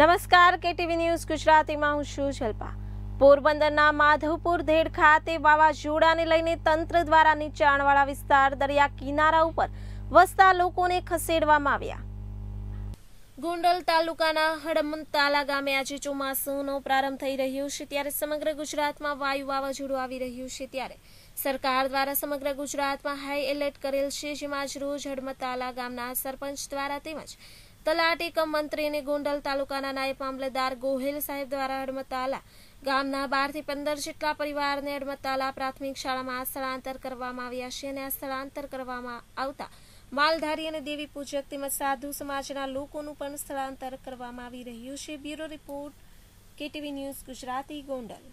નમસ્કાર KTV news ગુજરાતીમાં હું શું શિલ્પા પોરબંદરના માધવપુર ધેડ ખાતે વાવાઝોડાને લઈને તંત્ર દ્વારા નીચાણવાળા વિસ્તાર દરિયા કિનારા ઉપર વસતા લોકોને ખસેડવામાં આવ્યા ગોંડલ તાલુકાના હડમતાલા ગામે આજે ચોમાસુનો પ્રારંભ થઈ રહ્યો છે ત્યારે સમગ્ર ગુજરાતમાં વાયુ વાવાઝોડું આવી રહ્યું છે ત્યારે સરકાર દ્વારા સમગ્ર ગુજરાતમાં હાઈ એલર્ટ કરેલ છે જેમાં આજ રોજ હડમતાલા ગામના સરપંચ દ્વારા તેમજ તલાટી કમ મંત્રીની ગોંડલ તાલુકાના નાયબ મામલતદાર ગોહિલ સાહેબ દ્વારા હડમતાલા ગામના બારથી પંદર જેટલા પરિવારને હડમતાલા પ્રાથમિક શાળામાં સ્થળાંતર કરવામાં આવ્યા છે અને આ સ્થળાંતર કરવામાં આવતા માલધારી અને દેવી પૂજક તેમજ સાધુ સમાજના લોકોનું પણ સ્થળાંતર કરવામાં આવી રહ્યું છે bureau report KTV news Gujarati Gondal